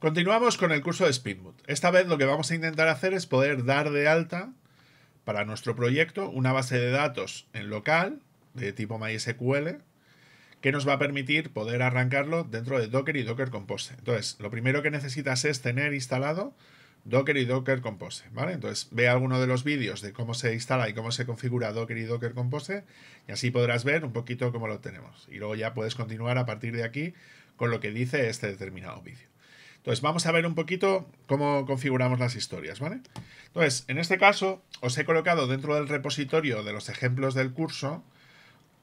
Continuamos con el curso de Spinboot. Esta vez lo que vamos a intentar hacer es poder dar de alta para nuestro proyecto una base de datos en local de tipo MySQL que nos va a permitir poder arrancarlo dentro de Docker y Docker Compose. Entonces, lo primero que necesitas es tener instalado Docker y Docker Compose, ¿vale? Entonces, ve alguno de los vídeos de cómo se instala y cómo se configura Docker y Docker Compose y así podrás ver un poquito cómo lo tenemos. Y luego ya puedes continuar a partir de aquí con lo que dice este determinado vídeo. Entonces, vamos a ver un poquito cómo configuramos las historias, ¿vale? Entonces, en este caso, os he colocado dentro del repositorio de los ejemplos del curso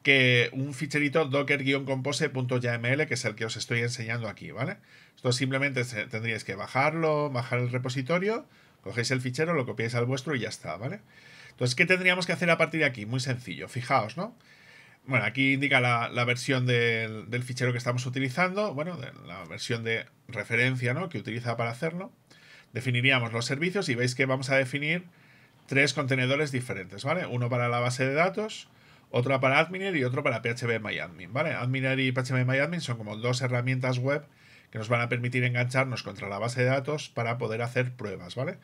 que un ficherito docker composeyml que es el que os estoy enseñando aquí, ¿vale? Esto simplemente tendríais que bajarlo, bajar el repositorio, cogéis el fichero, lo copiáis al vuestro y ya está, ¿vale? Entonces, ¿qué tendríamos que hacer a partir de aquí? Muy sencillo, fijaos, ¿no? Bueno, aquí indica la, versión del, fichero que estamos utilizando, bueno, la versión de referencia que utiliza para hacerlo. Definiríamos los servicios y veis que vamos a definir tres contenedores diferentes, ¿vale? Uno para la base de datos, otro para Adminer y otro para PHP MyAdmin, ¿vale? Adminer y PHP son como dos herramientas web que nos van a permitir engancharnos contra la base de datos para poder hacer pruebas, ¿vale?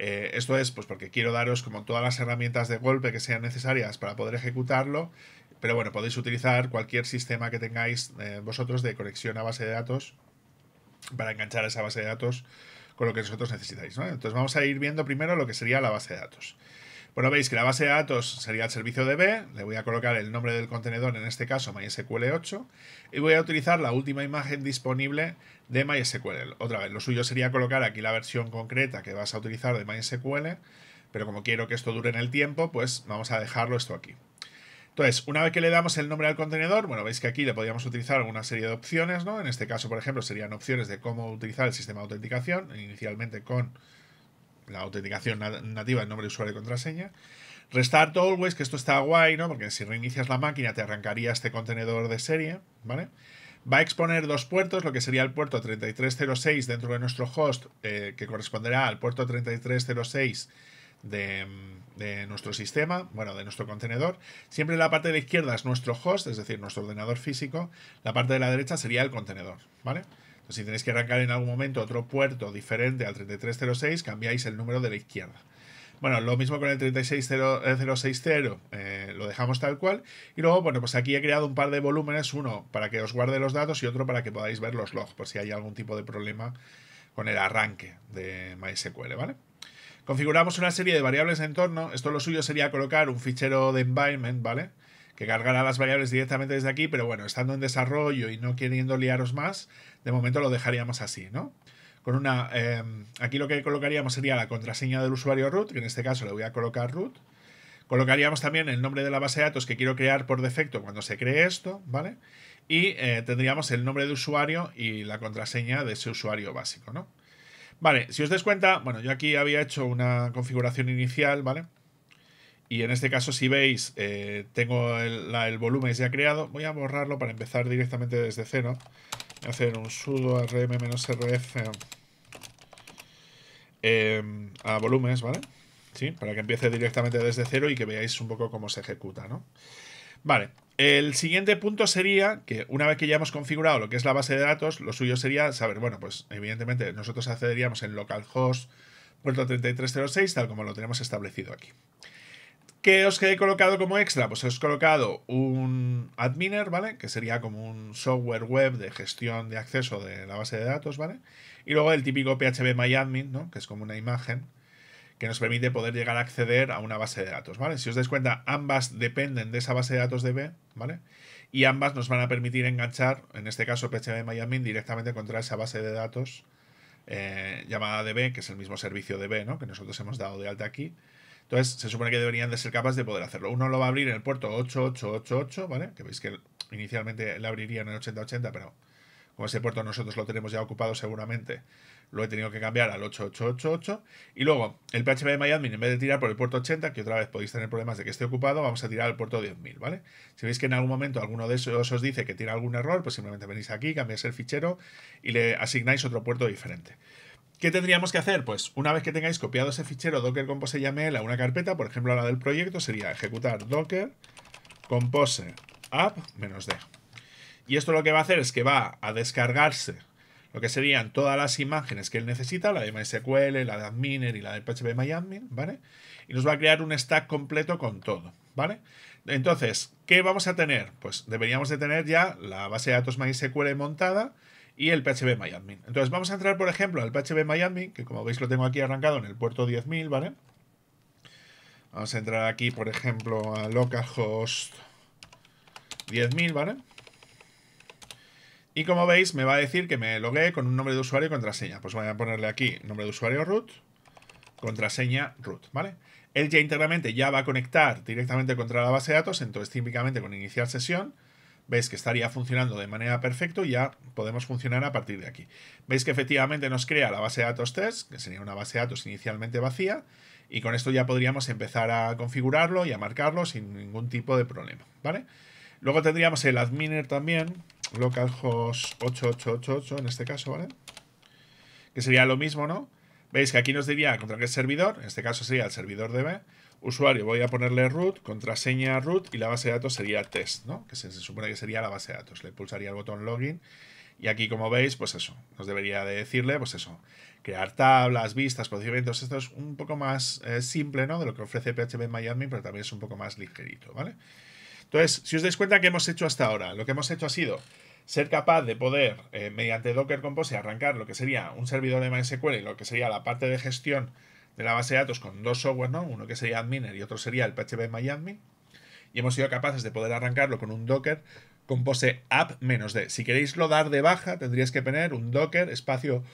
Eh, esto es pues porque quiero daros como todas las herramientas de golpe que sean necesarias para poder ejecutarlo pero bueno, podéis utilizar cualquier sistema que tengáis eh, vosotros de conexión a base de datos para enganchar esa base de datos con lo que vosotros necesitáis. Entonces vamos a ir viendo primero lo que sería la base de datos. Bueno, veis que la base de datos sería el servicio DB, le voy a colocar el nombre del contenedor, en este caso MySQL8, y voy a utilizar la última imagen disponible de MySQL. Otra vez, lo suyo sería colocar aquí la versión concreta que vas a utilizar de MySQL, pero como quiero que esto dure en el tiempo, pues vamos a dejarlo esto aquí. Entonces, una vez que le damos el nombre al contenedor, bueno, veis que aquí le podríamos utilizar alguna serie de opciones, ¿no? En este caso, por ejemplo, serían opciones de cómo utilizar el sistema de autenticación, inicialmente con la autenticación nativa el nombre de usuario y contraseña. Restart always, que esto está guay, ¿no? Porque si reinicias la máquina te arrancaría este contenedor de serie, ¿vale? Va a exponer dos puertos, lo que sería el puerto 3306 dentro de nuestro host, eh, que corresponderá al puerto 3306 Mm, de, nuestro sistema, bueno, de nuestro contenedor. Siempre la parte de la izquierda es nuestro host, es decir, nuestro ordenador físico. La parte de la derecha sería el contenedor, ¿vale? Entonces, si tenéis que arrancar en algún momento otro puerto diferente al 3306, cambiáis el número de la izquierda. Bueno, lo mismo con el 36060, eh, lo dejamos tal cual. Y luego, bueno, pues aquí he creado un par de volúmenes, uno para que os guarde los datos y otro para que podáis ver los logs, por si hay algún tipo de problema con el arranque de MySQL, ¿vale? Configuramos una serie de variables de entorno. Esto lo suyo sería colocar un fichero de environment, ¿vale? Que cargará las variables directamente desde aquí, pero bueno, estando en desarrollo y no queriendo liaros más, de momento lo dejaríamos así, ¿no? Con una. Em, aquí lo que colocaríamos sería la contraseña del usuario root, que en este caso le voy a colocar root. Colocaríamos también el nombre de la base de datos que quiero crear por defecto cuando se cree esto, ¿vale? Y eh, tendríamos el nombre de usuario y la contraseña de ese usuario básico, ¿no? Vale, si os des cuenta, bueno, yo aquí había hecho una configuración inicial, ¿vale? Y en este caso, si veis, eh, tengo el, el, volumen ya creado. Voy a borrarlo para empezar directamente desde cero. Voy a hacer un sudo rm-rf em, a volúmenes, ¿vale? Sí, para que empiece directamente desde cero y que veáis un poco cómo se ejecuta, ¿no? Vale, el siguiente punto sería que una vez que ya hemos configurado lo que es la base de datos, lo suyo sería saber, bueno, pues evidentemente nosotros accederíamos en localhost puerto 3306 tal como lo tenemos establecido aquí. ¿Qué os he colocado como extra? Pues os he colocado un adminer, ¿vale? Que sería como un software web de gestión de acceso de la base de datos, ¿vale? Y luego el típico phpMyAdmin, ¿no? Que es como una imagen que nos permite poder llegar a acceder a una base de datos, ¿vale? Si os dais cuenta, ambas dependen de esa base de datos DB, ¿vale? Y ambas nos van a permitir enganchar, en este caso PHP Miami, directamente contra esa base de datos eh, llamada DB, que es el mismo servicio DB, ¿no? Que nosotros hemos dado de alta aquí. Entonces, se supone que deberían de ser capaces de poder hacerlo. Uno lo va a abrir en el puerto 8888, ¿vale? Que veis que inicialmente la abriría en el 8080, pero como ese puerto nosotros lo tenemos ya ocupado seguramente, lo he tenido que cambiar al 8888. Y luego, el PHP de MyAdmin, en vez de tirar por el puerto 80, que otra vez podéis tener problemas de que esté ocupado, vamos a tirar al puerto 10.000, ¿vale? Si veis que en algún momento alguno de esos os dice que tiene algún error, pues simplemente venís aquí, cambiáis el fichero y le asignáis otro puerto diferente. ¿Qué tendríamos que hacer? Pues una vez que tengáis copiado ese fichero docker compose YAML a una carpeta, por ejemplo la del proyecto, sería ejecutar docker compose app-d. Y esto lo que va a hacer es que va a descargarse lo que serían todas las imágenes que él necesita, la de MySQL, la de Adminer y la de PHP MyAdmin, ¿vale? Y nos va a crear un stack completo con todo, ¿vale? Entonces, ¿qué vamos a tener? Pues deberíamos de tener ya la base de datos MySQL montada y el PHP MyAdmin. Entonces, vamos a entrar, por ejemplo, al PHP MyAdmin, que como veis lo tengo aquí arrancado en el puerto 10.000, ¿vale? Vamos a entrar aquí, por ejemplo, a localhost 10.000, ¿vale? Y como veis, me va a decir que me loguee con un nombre de usuario y contraseña. Pues voy a ponerle aquí nombre de usuario root, contraseña root, ¿vale? Él ya íntegramente ya va a conectar directamente contra la base de datos, entonces típicamente con iniciar sesión, veis que estaría funcionando de manera perfecta y ya podemos funcionar a partir de aquí. Veis que efectivamente nos crea la base de datos test, que sería una base de datos inicialmente vacía, y con esto ya podríamos empezar a configurarlo y a marcarlo sin ningún tipo de problema, ¿vale? Luego tendríamos el adminer también, localhost 8888 en este caso, ¿vale? Que sería lo mismo, ¿no? Veis que aquí nos diría contra qué servidor, en este caso sería el servidor DB, usuario voy a ponerle root, contraseña root y la base de datos sería test, ¿no? Que se, supone que sería la base de datos. Le pulsaría el botón login y aquí como veis, pues eso, nos debería de decirle, pues eso, crear tablas, vistas, procedimientos, esto es un poco más eh, simple, ¿no? De lo que ofrece PHP Miami, pero también es un poco más ligerito, ¿vale? vale entonces, si os dais cuenta, que hemos hecho hasta ahora? Lo que hemos hecho ha sido ser capaz de poder, eh, mediante Docker Compose, arrancar lo que sería un servidor de MySQL y lo que sería la parte de gestión de la base de datos con dos software, ¿no? Uno que sería Adminer y otro sería el PHP MyAdmin. Y hemos sido capaces de poder arrancarlo con un Docker Compose app-d. Si queréis lo dar de baja, tendríais que poner un Docker espacio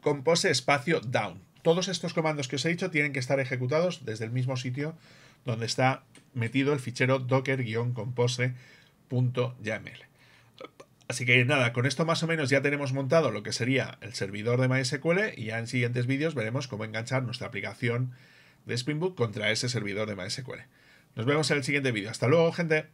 Compose espacio down. Todos estos comandos que os he dicho tienen que estar ejecutados desde el mismo sitio donde está metido el fichero docker-compose.yaml. Así que nada, con esto más o menos ya tenemos montado lo que sería el servidor de MySQL y ya en siguientes vídeos veremos cómo enganchar nuestra aplicación de Spring Boot contra ese servidor de MySQL. Nos vemos en el siguiente vídeo. Hasta luego, gente.